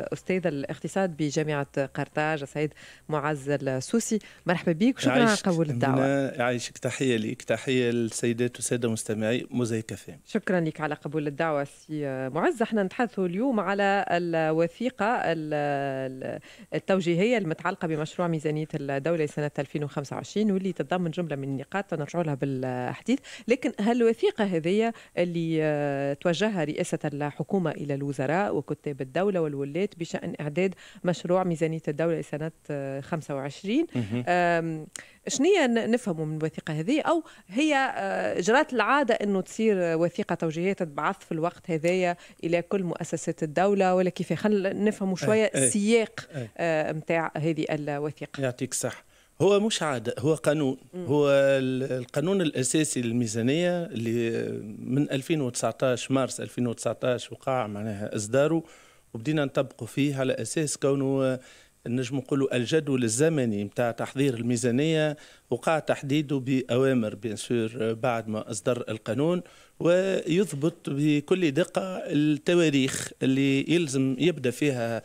استاذ الاقتصاد بجامعه قرطاج السيد معز السوسي مرحبا بك شكرا على قبول الدعوه يعيشك تحيه ليك تحيه للسيدات والساده مستمعي موزيكا كافي شكرا لك على قبول الدعوه سي معز احنا نتحدثوا اليوم على الوثيقه التوجيهيه المتعلقه بمشروع ميزانيه الدوله لسنه 2025 واللي تتضمن جمله من النقاط نرجعوا لها بالحديث لكن هل الوثيقه هذه اللي توجهها رئاسه الحكومه الى الوزراء وكتاب الدوله والولايات التفاعلات بشأن إعداد مشروع ميزانية الدولة لسنة 25 آه، شنو نفهموا من الوثيقة هذه أو هي آه، جرات العادة أنه تصير وثيقة توجيهية تتبعث في الوقت هذايا إلى كل مؤسسات الدولة ولا كيف خل نفهموا إيه، شوية السياق إيه، نتاع إيه. آه، هذه الوثيقة يعطيك الصحة هو مش عادة هو قانون هو القانون الأساسي للميزانية اللي من 2019 مارس 2019 وقع معناها إصداره وبدينا نطبقوا فيه على اساس كونه نجم نقولوا الجدول الزمني نتاع تحضير الميزانيه وقع تحديده باوامر بيان بعد ما اصدر القانون ويضبط بكل دقه التواريخ اللي يلزم يبدا فيها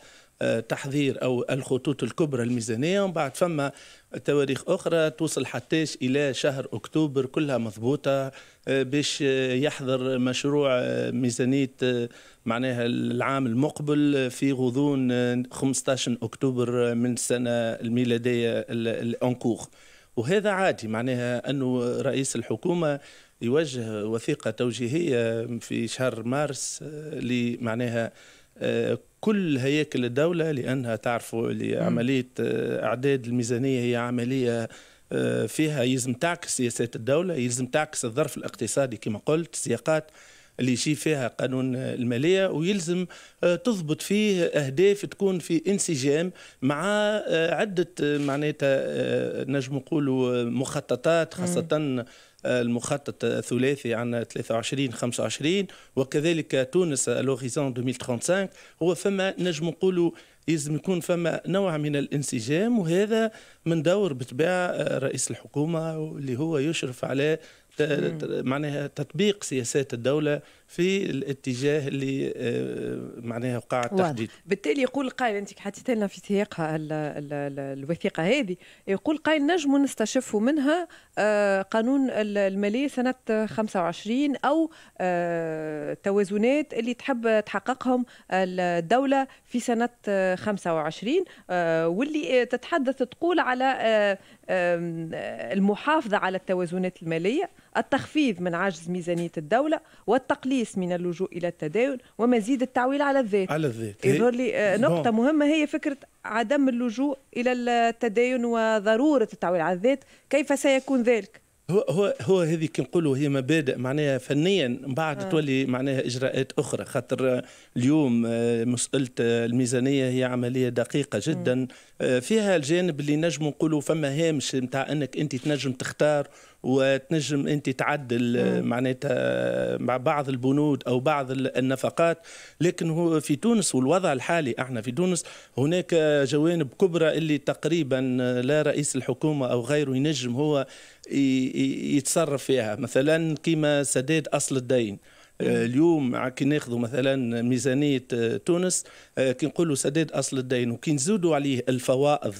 تحضير او الخطوط الكبرى الميزانيه ومن بعد فما تواريخ اخرى توصل حتى الى شهر اكتوبر كلها مضبوطه آه، باش يحضر مشروع آه، ميزانيه آه، معناها العام المقبل في غضون 15 اكتوبر من السنه الميلاديه الانكوخ وهذا عادي معناها انه رئيس الحكومه يوجه وثيقه توجيهيه في شهر مارس لمعناها كل هياكل الدولة لأنها تعرفوا عملية آه، إعداد الميزانية هي عملية آه، فيها يلزم تعكس سياسات الدولة يلزم تعكس الظرف الاقتصادي كما قلت سياقات اللي يجي فيها قانون المالية ويلزم آه، تضبط فيه أهداف تكون في انسجام مع عدة معناتها نجم نقولوا مخططات خاصة م. المخطط الثلاثي عن 23 25 وكذلك تونس لوريزون 2035 هو فما نجم نقولوا لازم يكون فما نوع من الانسجام وهذا من دور بتباع رئيس الحكومه اللي هو يشرف على معناها تطبيق سياسات الدوله في الاتجاه اللي آه، معناها وقع التحديد بالتالي يقول قائل انت حطيت لنا في سياقها الوثيقه هذه يقول قائل نجم نستشف منها آه، قانون الماليه سنه 25 او التوازنات آه، اللي تحب تحققهم الدوله في سنه 25 واللي تتحدث تقول على المحافظه على التوازنات الماليه التخفيض من عجز ميزانية الدولة والتقليص من اللجوء إلى التداول ومزيد التعويل على الذات على الذات يظهر لي آه، نقطة مهمة هي فكرة عدم اللجوء إلى التداين وضرورة التعويل على الذات كيف سيكون ذلك؟ هو هو هو هذه كي نقولوا هي مبادئ معناها فنيا من بعد آه. تولي معناها اجراءات اخرى خاطر اليوم آه، مساله الميزانيه هي عمليه دقيقه جدا م. آه، فيها الجانب اللي نجم نقولوا فما هامش نتاع انك انت تنجم تختار وتنجم انت تعدل آه، معناتها مع بعض البنود او بعض النفقات لكن هو في تونس والوضع الحالي احنا في تونس هناك جوانب كبرى اللي تقريبا لا رئيس الحكومه او غيره ينجم هو يتصرف فيها مثلا كيما سداد اصل الدين آه، اليوم كي ناخذوا مثلا ميزانيه آه، تونس آه، كي نقولوا سداد اصل الدين وكي نزودوا عليه الفوائض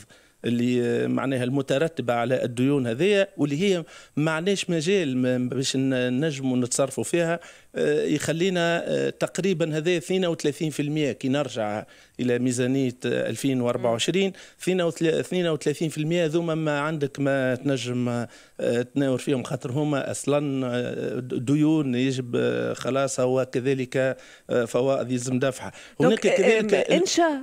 اللي آه، معناها المترتبه على الديون هذيا واللي هي ما عناش مجال باش نجم نتصرفوا فيها آه، يخلينا آه، تقريبا هذايا 32% كي نرجع الى ميزانيه 2024 32% ذوما ما عندك ما تنجم تناور فيهم خاطر هما اصلا ديون يجب خلاص وكذلك فوائد يلزم دفعها هناك كذلك انشا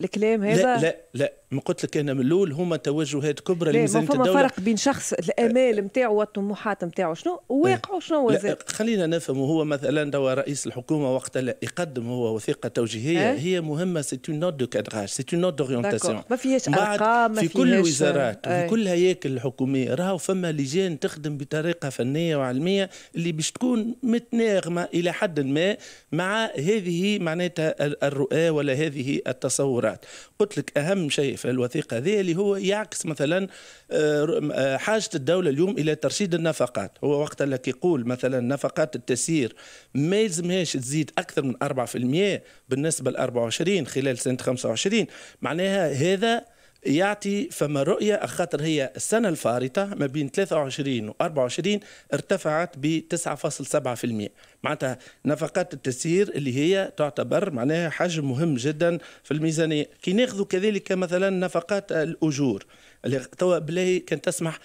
الكلام هذا لا لا لا ما قلت لك انا من الاول هما توجهات كبرى اللي مازالت الدوله فرق بين شخص الامال نتاعو والطموحات نتاعو شنو واقعه إيه. شنو زاد خلينا نفهم هو مثلا دوا رئيس الحكومه وقت يقدم هو وثيقه توجيهيه أه؟ هي مهمه سي تو نوت دو كادراج سي تو نوت دورينتاسيون ما فيهاش ارقام في كل الوزارات وفي إيه. كل الهياكل الحكوميه راهو فما لجان تخدم بطريقه فنيه وعلميه اللي باش تكون متناغمه الى حد ما مع هذه معناتها الرؤى ولا هذه التصورات قلت لك اهم شيء في الوثيقه هذه اللي هو يعكس مثلا آه، آه، حاجه الدوله اليوم الى ترشيد النفقات هو وقت اللي يقول مثلا نفقات التسيير ما يلزمهاش تزيد اكثر من 4% بالنسبه ل 24 خلال سنه 25 معناها هذا يعطي فما رؤية خاطر هي السنة الفارطة ما بين 23 و 24 ارتفعت ب 9.7% معناتها نفقات التسيير اللي هي تعتبر معناها حجم مهم جدا في الميزانية كي ناخذ كذلك مثلا نفقات الأجور اللي توا بلاي كان تسمح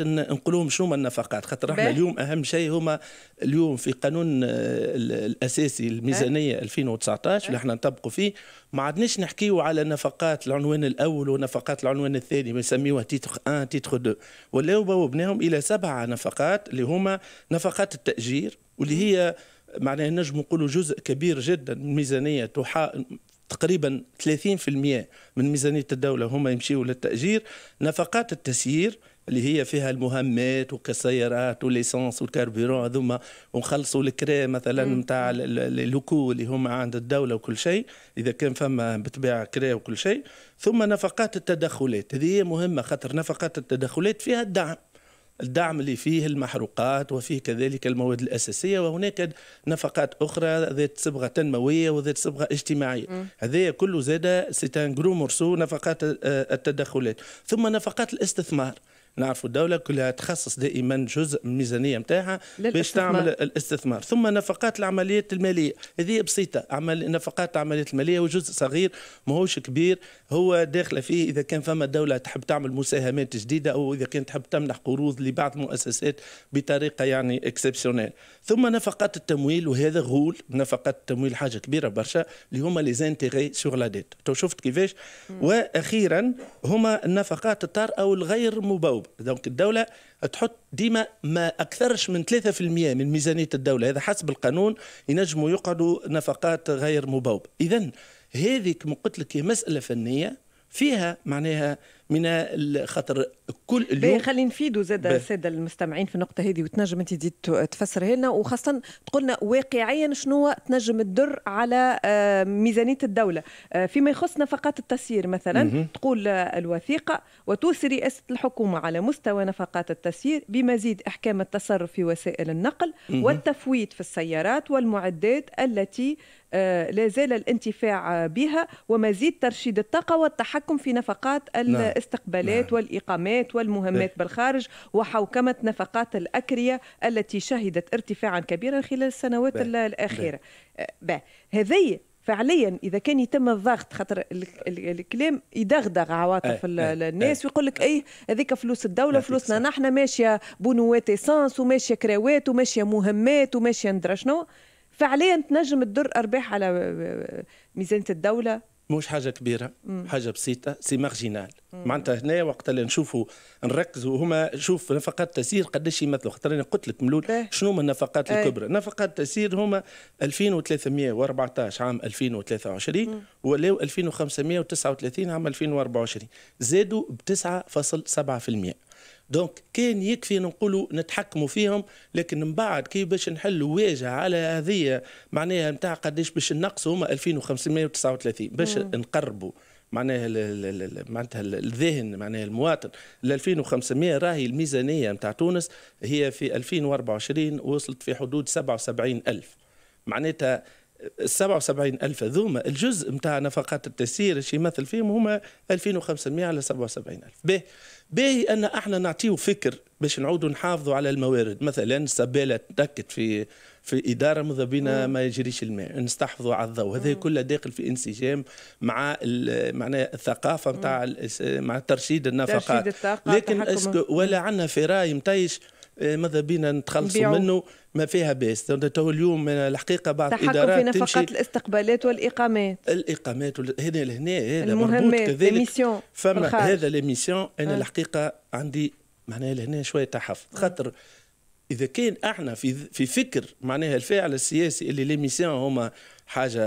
نقولهم شنو النفقات خاطر احنا اليوم اهم شيء هما اليوم في قانون آه، الاساسي الميزانيه 2019 اللي احنا نطبقوا فيه ما عدناش نحكيو على نفقات العنوان الاول ونفقات العنوان الثاني ما يسميوها تيتر 1 تيتر 2 ولاو بوبناهم الى سبعه نفقات اللي هما نفقات التاجير واللي هي معناها نجم نقولوا جزء كبير جدا من تحا تقريبا 30% من ميزانية الدولة هما يمشيوا للتأجير نفقات التسيير اللي هي فيها المهمات وكسيارات وليسانس والكاربيرون هذوما ونخلصوا الكرا مثلا نتاع اللوكو اللي هما عند الدوله وكل شيء اذا كان فما بتباع كرا وكل شيء ثم نفقات التدخلات هذه هي مهمه خاطر نفقات التدخلات فيها الدعم الدعم اللي فيه المحروقات وفيه كذلك المواد الأساسية وهناك نفقات أخرى ذات صبغة تنموية وذات صبغة اجتماعية هذا كله زاد سيتان جرو مرسو نفقات آه، التدخلات ثم نفقات الاستثمار نعرفوا الدوله كلها تخصص دائما جزء من الميزانيه نتاعها باش تعمل الاستثمار ثم نفقات العمليات الماليه هذه بسيطه عمل نفقات العمليات الماليه وجزء صغير ماهوش كبير هو داخله فيه اذا كان فما دوله تحب تعمل مساهمات جديده او اذا كانت تحب تمنح قروض لبعض المؤسسات بطريقه يعني اكسبسيونيل ثم نفقات التمويل وهذا غول نفقات التمويل حاجه كبيره برشا اللي هما لي زانتيغي سور لا ديت تو شفت كيفاش واخيرا هما النفقات الطارئه والغير مبوبه دونك الدوله تحط ديما ما اكثرش من 3% من ميزانيه الدوله هذا حسب القانون ينجموا يقعدوا نفقات غير مبوب اذا هذه كما قلت لك هي مساله فنيه فيها معناها من خاطر كل اليوم خلي نفيدوا زاد الساده المستمعين في النقطه هذه وتنجم انت تزيد تفسر لنا وخاصه تقولنا واقعيا شنو تنجم تدر على آه، ميزانيه الدوله آه، فيما يخص نفقات التسيير مثلا م-م. تقول آه، الوثيقه وتوصي رئاسه الحكومه على مستوى نفقات التسيير بمزيد احكام التصرف في وسائل النقل م-م. والتفويت في السيارات والمعدات التي لا زال الانتفاع بها ومزيد ترشيد الطاقة والتحكم في نفقات نعم. الاستقبالات نعم. والإقامات والمهمات إيه. بالخارج وحوكمة نفقات الأكرية التي شهدت ارتفاعا كبيرا خلال السنوات الأخيرة آه، هذه فعليا اذا كان يتم الضغط خاطر الكلام يدغدغ عواطف أي إيه، الناس إيه. ويقول لك اي هذيك فلوس الدوله فلوسنا نحن ماشيه بنوات اسانس وماشيه كراوات وماشيه مهمات وماشيه ندرى شنو فعليا تنجم تدر ارباح على ميزانيه الدوله مش حاجه كبيره مم. حاجه بسيطه سي مارجينال معناتها هنا وقت اللي نشوفوا نركزوا هما شوف نفقات تسيير قداش يمثلوا خاطر انا قلت لك ملول شنو من النفقات الكبرى نفقات تسيير هما 2314 عام 2023 و ولاو 2539 عام 2024 زادوا ب 9.7% دونك كان يكفي نقولوا نتحكموا فيهم لكن من بعد كي باش نحلوا واجهه على هذه معناها نتاع قداش باش نقصوا هما 2539 باش نقربوا معناها معناتها الذهن معناها المواطن ل 2500 راهي الميزانيه نتاع تونس هي في 2024 وصلت في حدود 77000 معناتها 77 ألف ذوما الجزء نتاع نفقات التسيير اللي يمثل فيهم هما 2500 على 77 ألف به باهي أن احنا نعطيه فكر باش نعودوا نحافظوا على الموارد مثلا السبالة تنكت في في إدارة ماذا بينا ما يجريش الماء نستحفظوا على الضوء هذا كله داخل في انسجام مع معناها الثقافة نتاع مع ترشيد النفقات ترشيد الطاقة لكن ولا عندنا في راي مطيش إيه، ماذا بينا نتخلصوا منه ما فيها باس تو اليوم الحقيقه بعض الادارات في نفقات الاستقبالات والاقامات الاقامات هذا هنا لهنا هذا مربوط كذلك فما هذا ليميسيون انا أه. الحقيقه عندي معناها لهنا شويه تحفظ آه. خاطر اذا كان احنا في في فكر معناها الفاعل السياسي اللي ليميسيون هما حاجه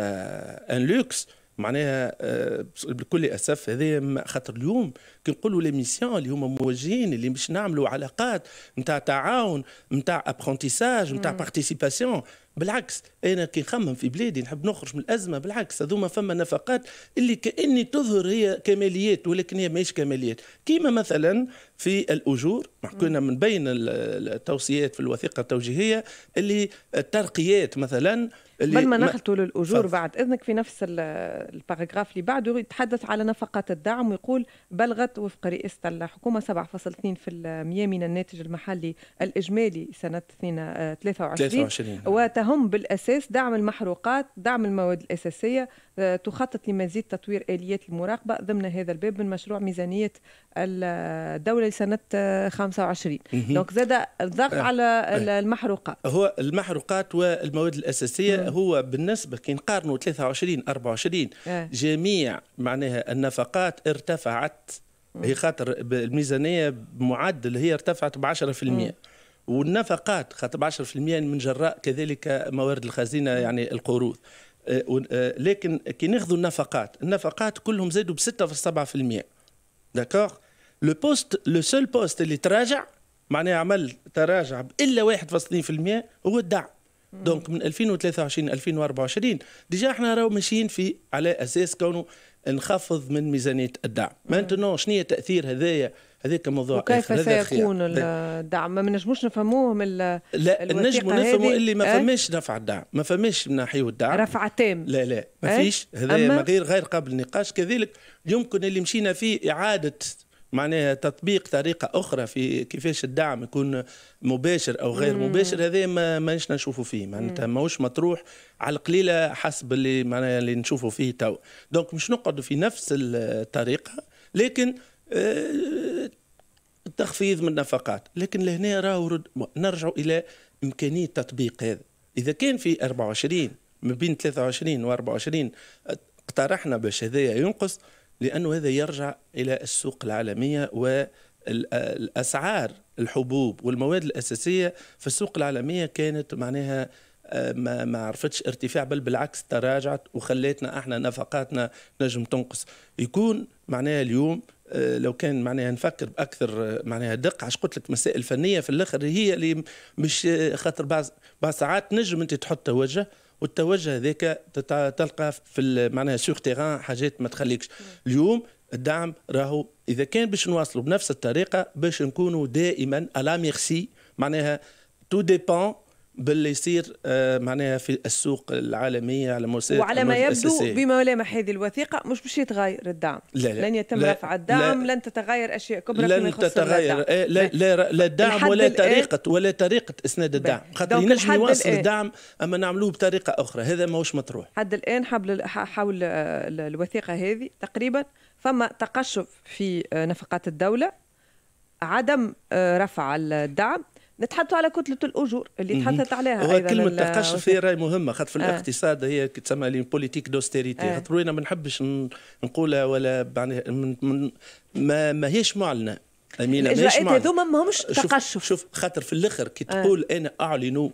ان لوكس معناها آه، بكل اسف هذا خاطر اليوم كي نقولوا لي ميسيون اللي هما موجهين اللي باش نعملوا علاقات نتاع تعاون نتاع ابرونتيساج نتاع بارتيسيباسيون بالعكس انا كي نخمم في بلادي نحب نخرج من الازمه بالعكس هذوما فما نفقات اللي كاني تظهر هي كماليات ولكن هي ماهيش كماليات كيما مثلا في الاجور كنا من بين التوصيات في الوثيقه التوجيهيه اللي الترقيات مثلا اللي بل ما نخلطوا للاجور فضل. بعد اذنك في نفس الباراجراف اللي بعده يتحدث على نفقات الدعم ويقول بلغت وفق رئاسه الحكومه 7.2% من الناتج المحلي الاجمالي سنه 2023 23 آه، وتهم بالاساس دعم المحروقات دعم المواد الاساسيه تخطط لمزيد تطوير آليات المراقبة ضمن هذا الباب من مشروع ميزانية الدولة لسنة 25 دونك زاد الضغط آه. على آه. المحروقات هو المحروقات والمواد الأساسية هو بالنسبة كي نقارنوا 23 24 آه. جميع معناها النفقات ارتفعت هي خاطر الميزانية معدل هي ارتفعت ب 10% والنفقات خاطر 10% من جراء كذلك موارد الخزينه يعني القروض آه، آه، لكن كي ناخذوا النفقات النفقات كلهم زادوا ب 6.7% و داكور لو بوست لو سول بوست اللي تراجع معناه عمل تراجع الا 1.2% هو الدعم دونك من 2023 2024 ديجا احنا راهو ماشيين في على اساس كونه نخفض من ميزانيه الدعم مانتنون شنو هي تاثير هذايا هذاك موضوع وكيف سيكون طيب. الدعم ما نجموش نفهموه من لا نجموا نفهموا اللي ما إيه؟ فماش رفع الدعم ما فماش نحيو الدعم رفع تام لا لا ما إيه؟ فيش هذا غير غير قابل نقاش كذلك يمكن اللي مشينا فيه اعاده معناها تطبيق طريقه اخرى في كيفاش الدعم يكون مباشر او غير مم. مباشر هذا ما مانيش نشوفوا فيه معناتها ماهوش مطروح على القليله حسب اللي معناها اللي نشوفوا فيه تو دونك مش نقعدوا في نفس الطريقه لكن التخفيض آه، من النفقات لكن لهنا راهو نرجع الى امكانيه تطبيق هذا اذا كان في 24 ما بين 23 و 24 اقترحنا باش هذايا ينقص لأنه هذا يرجع إلى السوق العالمية والأسعار الحبوب والمواد الأساسية في السوق العالمية كانت معناها آه، ما ما عرفتش ارتفاع بل بالعكس تراجعت وخليتنا احنا نفقاتنا نجم تنقص يكون معناها اليوم آه، لو كان معناها نفكر باكثر آه، معناها دقه عش قلت لك مسائل فنيه في الاخر هي اللي مش خاطر بعض بعض ساعات نجم انت تحط توجه والتوجه هذاك تلقى في معناها سوغ تيغان حاجات ما تخليكش اليوم الدعم راهو اذا كان باش نواصلوا بنفس الطريقه باش نكونوا دائما الا ميرسي معناها تو ديبان باللي يصير آه، معناها في السوق العالميه على مستوى وعلى ما يبدو بملامح هذه الوثيقه مش باش يتغير الدعم لا لا لن يتم لا رفع الدعم لا لن تتغير اشياء كبرى لن فيما تتغير الدعم. إيه، لا, لا, لا الدعم ولا طريقه ولا طريقه اسناد الدعم خاطر ينجم يوصل الدعم اما نعملوه بطريقه اخرى هذا ماهوش مطروح حد الان حول حول آه، الوثيقه هذه تقريبا فما تقشف في آه، نفقات الدوله عدم رفع الدعم نتحدثوا على كتله الاجور اللي تحدثت عليها ايضا كلمه تقشف هي راي مهمه خاطر في آه. الاقتصاد هي تسمى لي بوليتيك دوستيريتي آه. خاطر انا ما نحبش نقولها ولا يعني ما هيش معلنه امينه الاجراءات هذوما ماهمش تقشف شوف خاطر في الاخر كي آه. تقول انا أعلنوا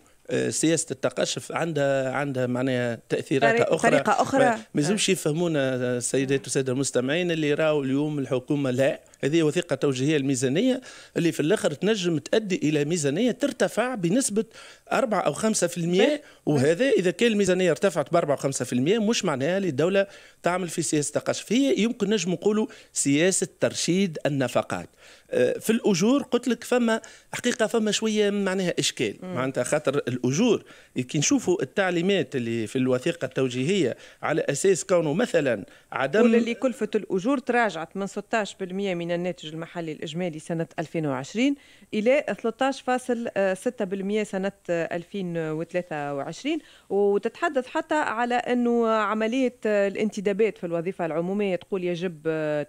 سياسه التقشف عندها عندها معناها تاثيرات طريقة اخرى اخرى ما يلزمش يفهمونا السيدات والساده المستمعين اللي راوا اليوم الحكومه لا هذه وثيقة توجيهية الميزانية اللي في الآخر تنجم تؤدي إلى ميزانية ترتفع بنسبة 4 أو 5% وهذا إذا كان الميزانية ارتفعت ب 4 أو 5% مش معناها للدولة تعمل في سياسة تقشفية هي يمكن نجم نقولوا سياسة ترشيد النفقات آه، في الأجور قلت لك فما حقيقة فما شوية معناها إشكال معناتها خاطر الأجور كي نشوفوا التعليمات اللي في الوثيقة التوجيهية على أساس كونه مثلا عدم اللي كلفة الأجور تراجعت من 16% من من الناتج المحلي الإجمالي سنة 2020 إلى 13.6% سنة 2023 وتتحدث حتى على أنه عملية الانتدابات في الوظيفة العمومية تقول يجب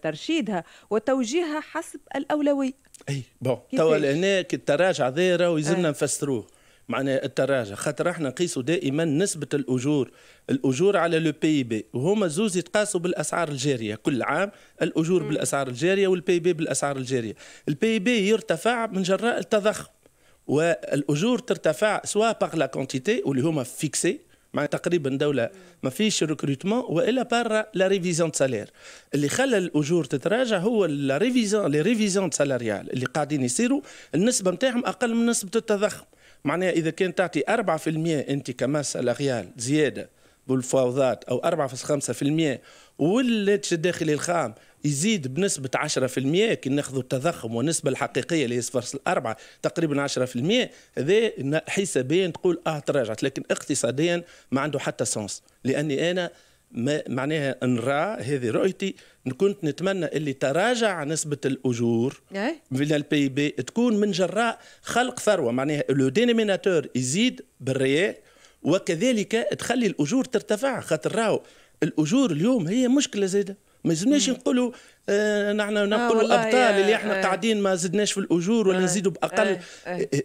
ترشيدها وتوجيهها حسب الأولوية اي بون توا لهنا التراجع هذا راهو يلزمنا نفسروه معناها التراجع خاطر احنا نقيسوا دائما نسبه الاجور الاجور على لو بي بي وهما زوز يتقاسوا بالاسعار الجاريه كل عام الاجور م. بالاسعار الجاريه والبي بي بالاسعار الجاريه البي بي يرتفع من جراء التضخم والاجور ترتفع سواء باغ لا كونتيتي واللي هما فيكسي مع تقريبا دوله ما فيش ريكروتمون والا بار لا ريفيزيون سالير اللي خلى الاجور تتراجع هو لا ريفيزيون لي ريفيزيون سالاريال اللي قاعدين يصيروا النسبه نتاعهم اقل من نسبه التضخم معناها اذا كان تعطي 4% انت كماس الاريال زياده بالفوضات او 4.5% والناتج الداخلي الخام يزيد بنسبة 10% كي ناخذوا التضخم والنسبة الحقيقية اللي هي 0.4 تقريبا 10% هذا حسابيا تقول اه تراجعت لكن اقتصاديا ما عنده حتى سونس لاني انا ما معناها نرى هذه رؤيتي كنت نتمنى اللي تراجع نسبة الأجور إيه. من البي بي تكون من جراء خلق ثروة معناها لو ديناميناتور يزيد بالرياء وكذلك تخلي الأجور ترتفع خاطر راهو الأجور اليوم هي مشكلة زاده ما يلزمناش نقولوا آه نحن آه، نقولوا الابطال اللي آه، احنا آه. قاعدين ما زدناش في الاجور ولا نزيدوا باقل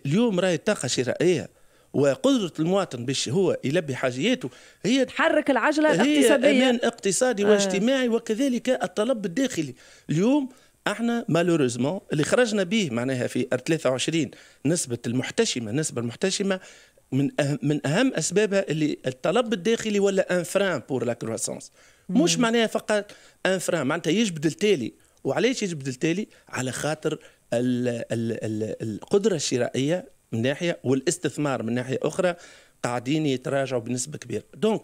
اليوم راهي الطاقه شرائيه وقدره المواطن باش هو يلبي حاجياته هي تحرك العجله الاقتصاديه هي امان اقتصادي واجتماعي آه. وكذلك الطلب الداخلي اليوم احنا مالوريزمون اللي خرجنا به معناها في 23 نسبه المحتشمه النسبه المحتشمه من أهم من اهم اسبابها اللي الطلب الداخلي ولا ان فران بور لا كروسونس مش معناها فقط ان فران معناتها يجبد التالي وعلاش يجبد التالي على خاطر القدره الشرائيه من ناحيه والاستثمار من ناحيه اخرى قاعدين يتراجعوا بنسبه كبيره دونك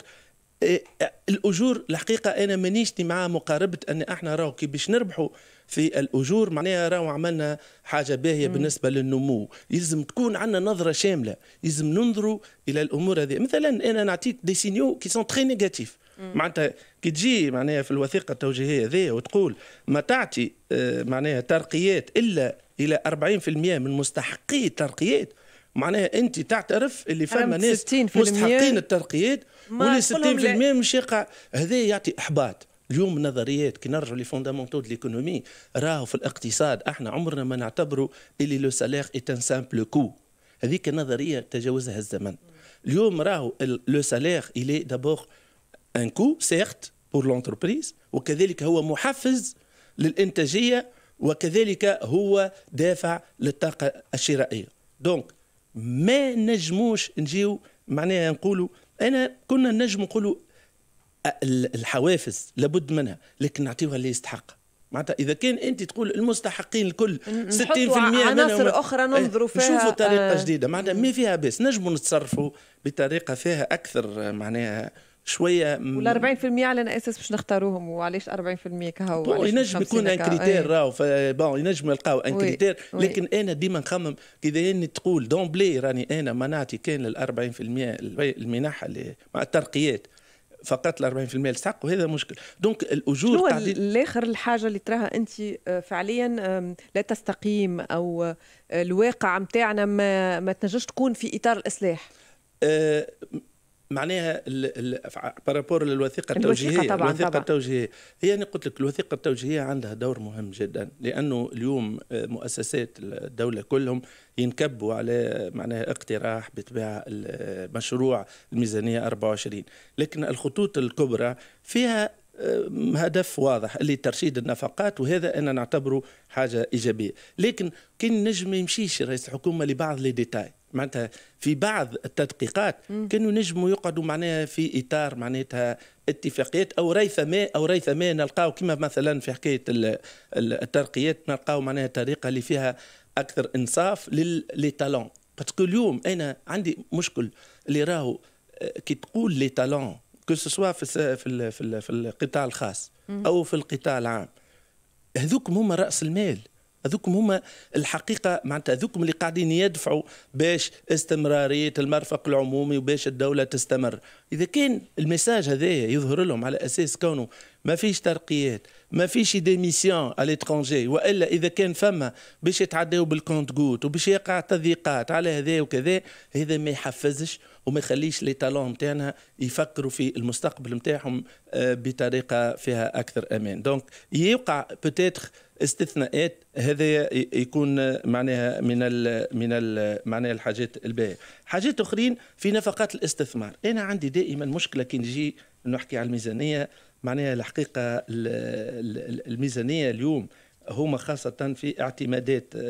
إيه، إيه، الاجور الحقيقه انا مانيش مع مقاربه ان احنا راهو كي باش نربحوا في الاجور معناها راهو عملنا حاجه باهيه بالنسبه للنمو يلزم تكون عندنا نظره شامله يلزم ننظروا الى الامور هذه مثلا انا نعطيك دي سينيو كي سون تري نيجاتيف معناتها كي تجي معناها في الوثيقه التوجيهيه هذه وتقول ما تعطي آه، معناها ترقيات الا الى 40% من مستحقي الترقيات معناها انت تعترف اللي فما ناس مستحقين الترقيات واللي 60% مش يقع هذا يعطي احباط اليوم النظريات كي نرجعوا لي فوندامونتو دو ليكونومي راهو في الاقتصاد احنا عمرنا ما نعتبروا اللي لو سالير ايت ان سامبل كو هذيك النظريه تجاوزها الزمن اليوم راهو لو سالير الي دابور ان كو سيرت بور لونتربريز وكذلك هو محفز للانتاجيه وكذلك هو دافع للطاقة الشرائية دونك ما نجموش نجيو معناها نقولوا أنا كنا نجم نقولوا الحوافز لابد منها لكن نعطيوها اللي يستحق معناتها اذا كان انت تقول المستحقين الكل 60% عناصر اخرى إيه، ننظروا فيها نشوفوا طريقه آه. جديده معناتها ما فيها باس نجموا نتصرفوا بطريقه فيها اكثر معناها شويه وال 40% على اساس باش نختاروهم وعلاش 40% كهو ينجم يكون ان كريتير إيه. راهو بون ينجم يلقاو ان كريتير لكن انا ديما نخمم كذا اني تقول دومبلي راني انا ما نعطي كان لل 40% المنحه اللي مع الترقيات فقط ال 40% السحق وهذا مشكل دونك الاجور شنو الاخر الحاجه اللي تراها انت آه، فعليا لا تستقيم او آه، الواقع نتاعنا ما, ما تنجمش تكون في اطار الاصلاح آه، معناها بارابور للوثيقه التوجيهيه الوثيقه, طبعاً الوثيقة طبعاً. التوجيهيه هي انا قلت لك الوثيقه التوجيهيه عندها دور مهم جدا لانه اليوم آه، مؤسسات الدوله كلهم ينكبوا على معناها اقتراح بتباع مشروع الميزانيه 24 لكن الخطوط الكبرى فيها آه، هدف واضح اللي ترشيد النفقات وهذا انا نعتبره حاجه ايجابيه لكن كان نجم يمشيش رئيس الحكومه لبعض لي ديتاي معناتها في بعض التدقيقات كانوا نجموا يقعدوا معناها في اطار معناتها اتفاقيات او ريث ما او ريث ما نلقاو كما مثلا في حكايه الترقيات نلقاو معناها طريقه اللي فيها اكثر انصاف لي تالون باسكو اليوم انا عندي مشكل اللي راهو آه، كي تقول لي تالون كو سوا في في في القطاع الخاص او في القطاع العام هذوك هما راس المال هذوكم هما الحقيقه معناتها هذوكم اللي قاعدين يدفعوا باش استمراريه المرفق العمومي وباش الدوله تستمر اذا كان المساج هذايا يظهر لهم على اساس كونه ما فيش ترقيات ما فيش ديميسيون على والا اذا كان فما باش يتعداو بالكونت جوت وباش يقع تضييقات على هذا وكذا هذا ما يحفزش وما يخليش لي تالون نتاعنا يفكروا في المستقبل نتاعهم آه، بطريقه فيها اكثر امان دونك يوقع بوتيتر استثناءات هذا يكون آه، معناها من الـ من الـ معناها الحاجات الباهيه حاجات اخرين في نفقات الاستثمار انا عندي دائما مشكله كي نجي نحكي على الميزانيه معناها الحقيقة الميزانية اليوم هما خاصة في اعتمادات آه،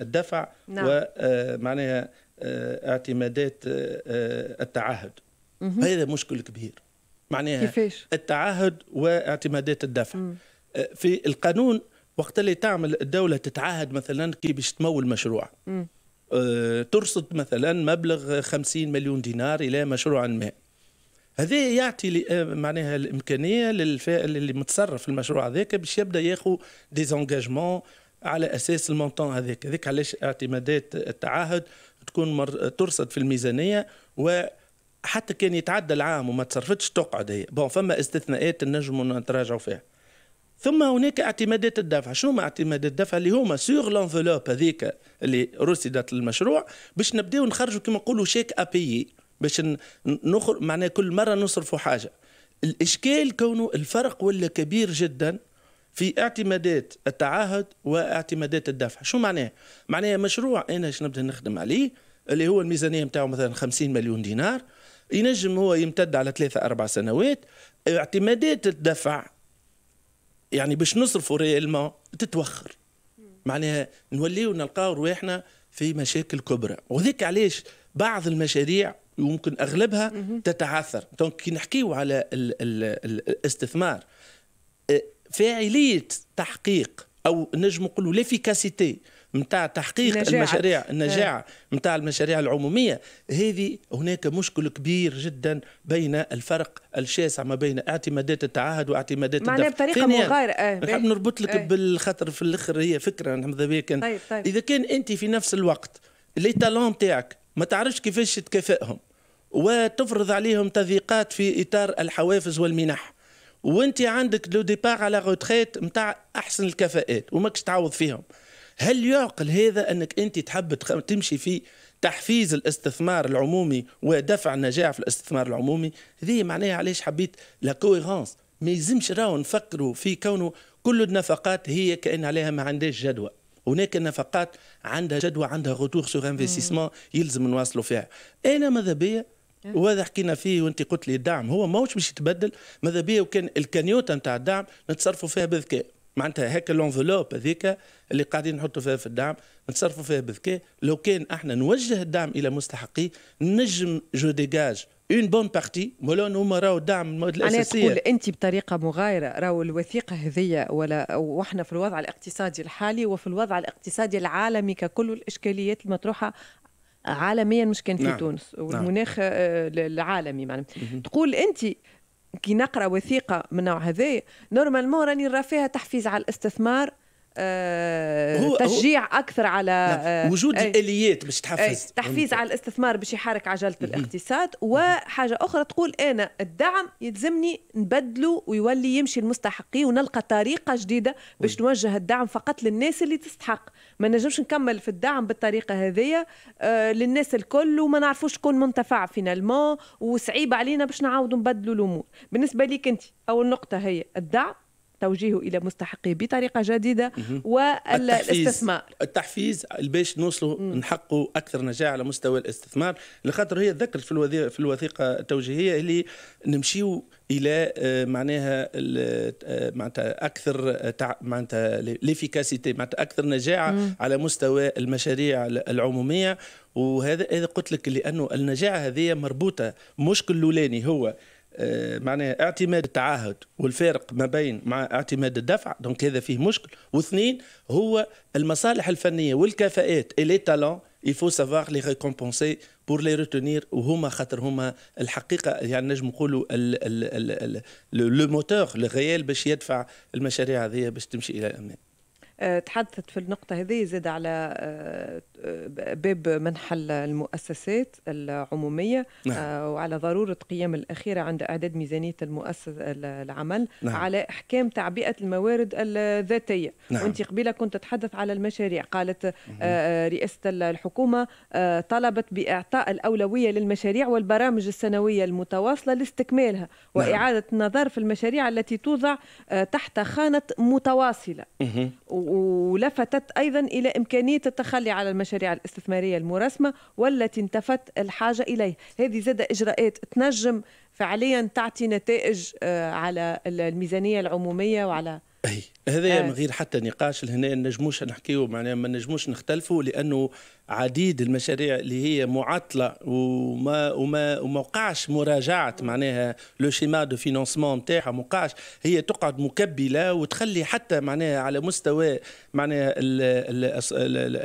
الدفع نعم. ومعناها آه، آه، اعتمادات التعهد هذا مشكل كبير معناها كيفاش؟ التعهد واعتمادات الدفع مم. في القانون وقت اللي تعمل الدولة تتعهد مثلا كي باش تمول مشروع مم. ترصد مثلا مبلغ 50 مليون دينار إلى مشروع ما هذا يعطي آه، معناها الامكانيه للفاعل اللي متصرف في المشروع هذاك باش يبدا ياخذ ديزونجاجمون على اساس المونتون هذاك هذاك علاش اعتمادات التعهد تكون مر... ترصد في الميزانيه و حتى كان يتعدى العام وما تصرفتش تقعد هي بون فما استثناءات نجموا نتراجعوا فيها ثم هناك اعتمادات الدفع شنو هما اعتمادات الدفع اللي هما سور لونفلوب هذيك اللي رصدت للمشروع باش نبداو نخرجوا كما نقولوا شيك ابيي باش نخر معناها كل مره نصرفوا حاجه الاشكال كونه الفرق ولا كبير جدا في اعتمادات التعهد واعتمادات الدفع شو معناه معناه مشروع انا نبدا نخدم عليه اللي هو الميزانيه نتاعو مثلا 50 مليون دينار ينجم هو يمتد على ثلاثة أربع سنوات اعتمادات الدفع يعني باش نصرفوا ريالمون تتوخر معناها نوليو نلقاو رواحنا في مشاكل كبرى وذيك علاش بعض المشاريع وممكن اغلبها تتعثر دونك كي نحكيو على الـ الـ الاستثمار آه، فاعليه تحقيق او نجم نقولوا ليفيكاسيتي نتاع تحقيق نجاعة. المشاريع آه. النجاعة نتاع المشاريع العمومية هذه هناك مشكل كبير جدا بين الفرق الشاسع ما بين اعتمادات التعهد واعتمادات الدفع معناها بطريقة مغايرة آه. نحب نربط لك آه. بالخطر في الاخر هي فكرة ماذا طيب طيب. إذا كان أنت في نفس الوقت لي تالون تاعك ما تعرفش كيفاش تكافئهم وتفرض عليهم تضييقات في اطار الحوافز والمنح وانت عندك لو ديبار على روتريت نتاع احسن الكفاءات وماكش تعوض فيهم هل يعقل هذا انك انت تحب تمشي في تحفيز الاستثمار العمومي ودفع النجاح في الاستثمار العمومي هذه معناها علاش حبيت لا كويرونس ما يلزمش راهو نفكروا في كونه كل النفقات هي كان عليها ما عندهاش جدوى هناك نفقات عندها جدوى عندها غتوغ سور انفستيسمون يلزم نواصلوا فيها انا ماذا بيا إيه. وهذا حكينا فيه وانت قلت لي الدعم هو ماهوش باش يتبدل ماذا بيا وكان الكنيوته نتاع الدعم نتصرفوا فيها بذكاء معناتها هكا لونفلوب هذيك اللي قاعدين نحطوا فيها في الدعم نتصرفوا فيها بذكاء لو كان احنا نوجه الدعم الى مستحقيه نجم جو ديجاج اون بون بارتي مولون هما راهو الدعم المواد الاساسيه تقول انت بطريقه مغايره راهو الوثيقه هذيا ولا واحنا في الوضع الاقتصادي الحالي وفي الوضع الاقتصادي العالمي ككل الاشكاليات المطروحه عالميا مش كان في نعم. تونس نعم. والمناخ العالمي آه، معنا تقول انت كي نقرا وثيقه من نوع هذا نورمالمون راني نرى فيها تحفيز على الاستثمار آه، هو تشجيع هو اكثر على نعم. آه، وجود أي الاليات باش تحفز تحفيز على الاستثمار باش يحرك عجله الاقتصاد وحاجه اخرى تقول انا الدعم يلزمني نبدله ويولي يمشي لمستحقيه ونلقى طريقه جديده باش نوجه الدعم فقط للناس اللي تستحق ما نجمش نكمل في الدعم بالطريقه هذيا آه، للناس الكل وما نعرفوش شكون منتفع فينالمون وصعيب علينا باش نعاودوا نبدلوا الامور بالنسبه ليك انت اول نقطه هي الدعم توجيهه الى مستحقه بطريقه جديده والاستثمار التحفيز باش نوصلوا نحققوا اكثر نجاح على مستوى الاستثمار لخاطر هي ذكرت في في الوثيقه التوجيهيه اللي نمشيو الى آه، معناها آه، معناتها اكثر معناتها ليفيكاسيتي معناتها اكثر نجاعه مم. على مستوى المشاريع العموميه وهذا قلت لك لانه النجاعه هذه مربوطه مش الاولاني هو معناها اعتماد التعهد والفارق ما بين مع اعتماد الدفع دونك هذا فيه مشكل واثنين هو المصالح الفنيه والكفاءات اي لي تالون يفو سافوار لي ريكومبونسي بور لي روتونير وهما خاطر هما الحقيقه يعني نجم نقولوا لو موتور لو ريال باش يدفع المشاريع هذه باش تمشي الى الامام آه، تحدثت في النقطة هذه زاد على آه، آه، باب منح المؤسسات العمومية نعم. وعلى ضرورة قيام الأخيرة عند إعداد ميزانية المؤسسة العمل نعم. على إحكام تعبئة الموارد الذاتية نعم. وأنت قبيلة كنت تتحدث على المشاريع قالت رئاسة الحكومة طلبت بإعطاء الأولوية للمشاريع والبرامج السنوية المتواصلة لاستكمالها نعم. وإعادة النظر في المشاريع التي توضع تحت خانة متواصلة ولفتت أيضا إلى إمكانية التخلي على المشاريع الاستثمارية المرسمة والتي انتفت الحاجة إليه هذه زاد إجراءات تنجم فعليا تعطي نتائج آه، على الميزانية العمومية وعلى أي هذا آه. من غير حتى نقاش لهنا نجموش نحكيو معناها ما نجموش نختلفوا لأنه عديد المشاريع اللي هي معطله وما وما وما وقعش مراجعه معناها لو شيما دو فينانسمون نتاعها ما وقعش هي تقعد مكبله وتخلي حتى معناها على مستوى معناها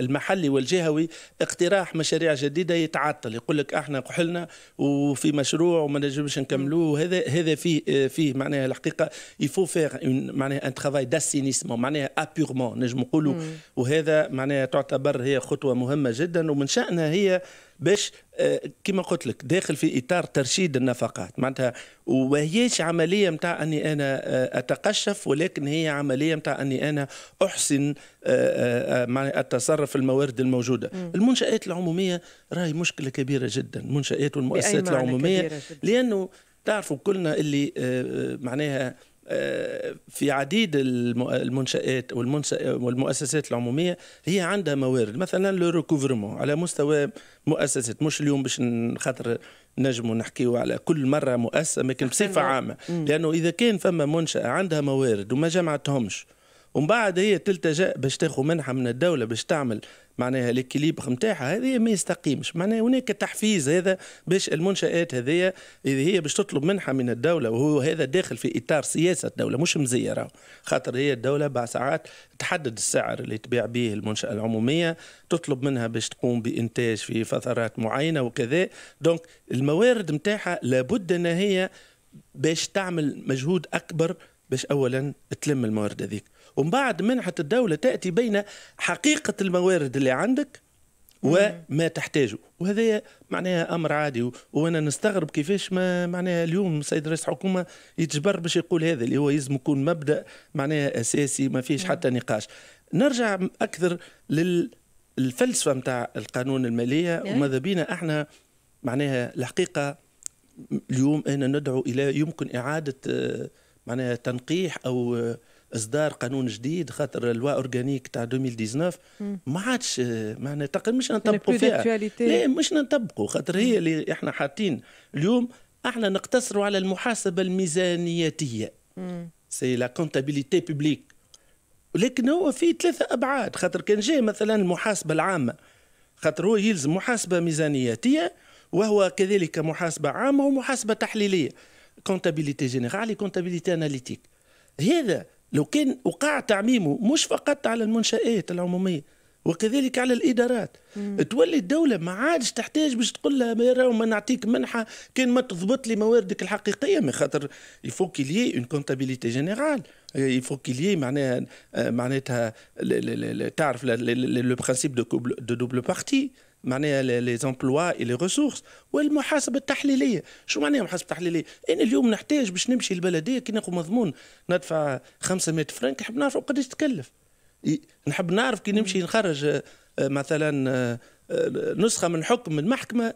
المحلي والجهوي اقتراح مشاريع جديده يتعطل يقول لك احنا قحلنا وفي مشروع وما نجمش نكملوه وهذا هذا فيه فيه معناها الحقيقه يفو فيغ معناها ان ترافاي داسينيسمون معناها ابيغمون نجم نقولوا وهذا معناها تعتبر هي خطوه مهمه جدا ومن شأنها هي باش آه، كما قلت لك داخل في اطار ترشيد النفقات معناتها وهيش عمليه نتاع اني انا آه، اتقشف ولكن هي عمليه نتاع اني انا احسن التصرف آه، في الموارد الموجوده م. المنشات العموميه راهي مشكله كبيره جدا المنشات والمؤسسات العموميه لانه تعرفوا كلنا اللي معناها في عديد المنشآت والمؤسسات العمومية هي عندها موارد مثلا لو ريكوفرمون على مستوى مؤسسات مش اليوم باش خاطر نجم نحكيو على كل مرة مؤسسة لكن بصفة عامة لأنه إذا كان فما منشأة عندها موارد وما جمعتهمش ومن بعد هي تلتجا باش تاخذ منحه من الدوله باش تعمل معناها الكليبر نتاعها هذه ما يستقيمش معناها هناك تحفيز هذا باش المنشات هذه اذا هي باش تطلب منحه من الدوله وهو هذا داخل في اطار سياسه الدوله مش مزيره خاطر هي الدوله بعد ساعات تحدد السعر اللي تبيع به المنشاه العموميه تطلب منها باش تقوم بانتاج في فترات معينه وكذا دونك الموارد نتاعها لابد ان هي باش تعمل مجهود اكبر باش اولا تلم الموارد هذيك ومن بعد منحة الدولة تأتي بين حقيقة الموارد اللي عندك وما تحتاجه وهذا معناها امر عادي وانا نستغرب كيفاش ما معناها اليوم السيد رئيس الحكومه يتجبر باش يقول هذا اللي هو يزم يكون مبدا معناها اساسي ما فيش حتى نقاش نرجع اكثر للفلسفه نتاع القانون الماليه نعم. وماذا بينا احنا معناها الحقيقه اليوم انا ندعو الى يمكن اعاده آه، معناها تنقيح او آه، اصدار قانون جديد خاطر اللوا اورجانيك تاع 2019 ما عادش معناها تقريبا مش يعني نطبقوا فيها لا مش نطبقوا خاطر هي اللي احنا حاطين اليوم احنا نقتصروا على المحاسبه الميزانيتيه سي لا كونتابيليتي بوبليك ولكن هو فيه ثلاثه ابعاد خاطر كان جاي مثلا المحاسبه العامه خاطر هو يلزم محاسبه ميزانياتيه وهو كذلك محاسبه عامه ومحاسبه تحليليه كونتابيليتي جينيرال كونتابيليتي اناليتيك هذا لو كان وقع تعميمه مش فقط على المنشآت العمومية وكذلك على الادارات مم. تولي الدوله ما عادش تحتاج باش تقول لها ما ما نعطيك منحه كان ما تضبط لي مواردك الحقيقيه من خاطر يفو كيلي اون كونتابيليتي جينيرال يفو كيلي معناها معناتها تعرف لو برانسيب دو دوبل بارتي معناها لي زومبلوا اي لي ريسورس والمحاسبه التحليليه شو معناها محاسبه تحليليه انا اليوم نحتاج باش نمشي للبلديه كي ناخذ مضمون ندفع 500 فرنك نحب نعرف قداش تكلف نحب نعرف كي نمشي نخرج آه، آه، مثلا آه، نسخه من حكم من محكمه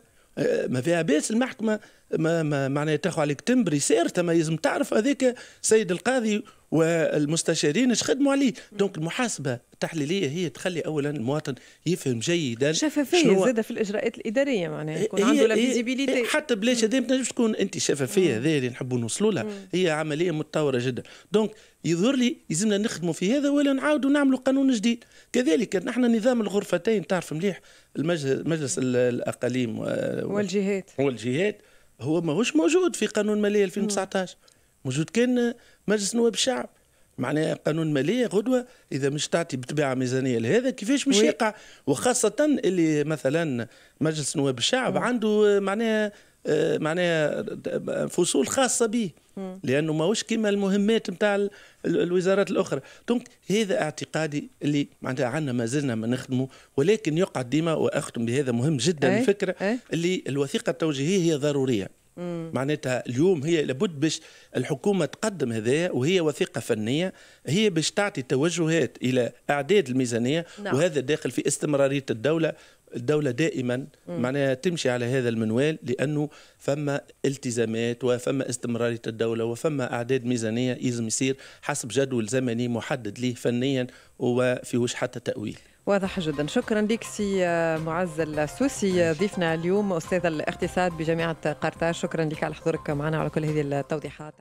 ما فيها باس المحكمه ما, ما معناها تاخذ عليك تمبري سير ما لازم تعرف هذاك سيد القاضي والمستشارين خدموا عليه دونك المحاسبه التحليليه هي تخلي اولا المواطن يفهم جيدا شفافيه زاده في الاجراءات الاداريه معناها إيه، يكون عنده لا إيه، إيه، حتى بلاش هذا ما تكون انت شفافيه هذه اللي نحبوا نوصلوا لها هي عمليه متطوره جدا دونك يظهر لي يلزمنا نخدموا في هذا ولا نعاودوا نعملوا قانون جديد كذلك نحن نظام الغرفتين تعرف مليح المجلس الاقاليم والجهات والجهات هو ماهوش موجود في قانون ماليه 2019 موجود كان مجلس نواب الشعب معناها قانون ماليه غدوه اذا مش تعطي بطبيعه ميزانيه لهذا كيفاش مش يقع وخاصه اللي مثلا مجلس نواب الشعب م. عنده معناها آه، معناها فصول خاصه به لانه ماهوش كيما المهمات نتاع الوزارات الاخرى دونك هذا اعتقادي اللي معناتها عندنا ما زلنا ما نخدمه ولكن يقعد ديما واختم بهذا مهم جدا أي الفكره أي اللي الوثيقه التوجيهيه هي ضروريه معناتها اليوم هي لابد باش الحكومه تقدم هذا وهي وثيقه فنيه هي باش تعطي توجهات الى اعداد الميزانيه نعم. وهذا داخل في استمراريه الدوله الدولة دائما معناها تمشي على هذا المنوال لأنه فما التزامات وفما استمرارية الدولة وفما أعداد ميزانية يزم يصير حسب جدول زمني محدد ليه فنيا وفيهوش حتى تأويل واضح جدا شكرا لك سي آه، معز السوسي آه، ضيفنا اليوم استاذ الاقتصاد بجامعه قرطاج شكرا لك على حضورك معنا وعلى كل هذه التوضيحات